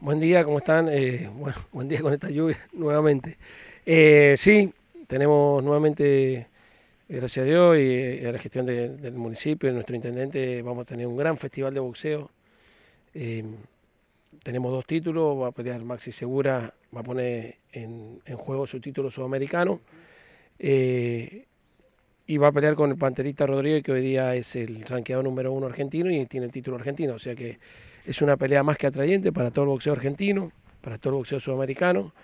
Buen día, ¿cómo están? Eh, bueno, buen día con esta lluvia nuevamente. Eh, sí, tenemos nuevamente, eh, gracias a Dios y a la gestión del municipio, nuestro intendente, vamos a tener un gran festival de boxeo. tenemos dos títulos, va a pelear Maxi Segura, va a poner en, juego su título sudamericano y va a pelear con el Panterista Rodríguez, que hoy día es el ranqueador número uno argentino y tiene el título argentino. O sea que es una pelea más que atrayente para todo el boxeo argentino, para todo el boxeo sudamericano.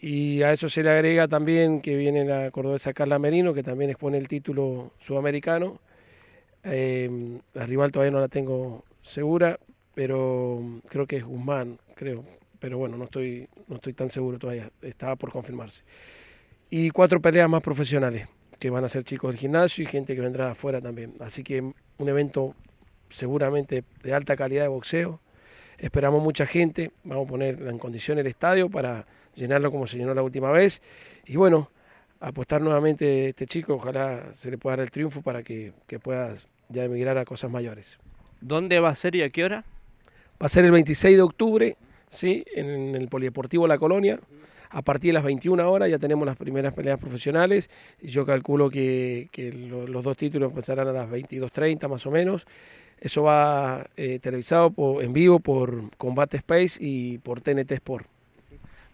Y a eso se le agrega también que viene la cordobesa Carla Merino, que también expone el título sudamericano. Em, la rival todavía no la tengo segura, pero creo que es Guzmán, creo. Pero bueno, no estoy, no estoy tan seguro todavía, estaba por confirmarse. Y cuatro peleas más profesionales, que van a ser chicos del gimnasio y gente que vendrá afuera también. Así que un evento seguramente de alta calidad de boxeo. Esperamos mucha gente, vamos a poner en condición el estadio para llenarlo como se llenó la última vez. Y bueno, apostar nuevamente a este chico, ojalá se le pueda dar el triunfo para que, que pueda ya emigrar a cosas mayores. ¿Dónde va a ser y a qué hora? Va a ser el 26 de octubre, ¿sí? en el Polideportivo La Colonia. A partir de las 21 horas ya tenemos las primeras peleas profesionales. Yo calculo que, que los dos títulos empezarán a las 22.30 más o menos. Eso va eh, televisado en vivo por Combate Space y por TNT Sport.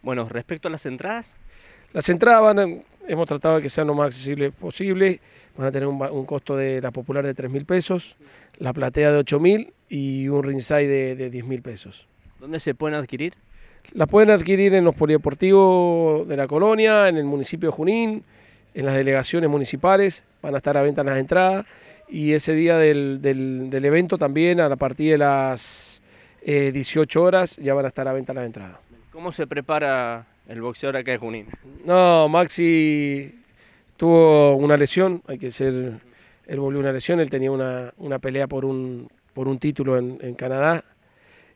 Bueno, respecto a las entradas. Las entradas hemos tratado de que sean lo más accesibles posible. Van a tener un, costo de la popular de 3 mil pesos, la platea de 8 mil y un ringside de, de 10 mil pesos. ¿Dónde se pueden adquirir? Las pueden adquirir en los polideportivos de la colonia, en el municipio de Junín, en las delegaciones municipales. Van a estar a venta las entradas y ese día del, evento también a partir de las 18 eh, horas ya van a estar a venta las entradas. ¿Cómo se prepara el boxeador acá de Junín? No, Maxi tuvo una lesión, hay que ser, él volvió una lesión, él tenía una, pelea por un, por un título en, Canadá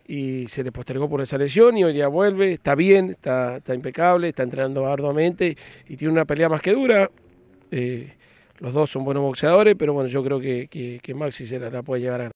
y se le postergó por esa lesión y hoy ya vuelve, está bien, está, impecable, está entrenando arduamente y tiene una pelea más que dura. Eh, los dos son buenos boxeadores, pero bueno, yo creo que, que, Maxi se la, la, puede llevar a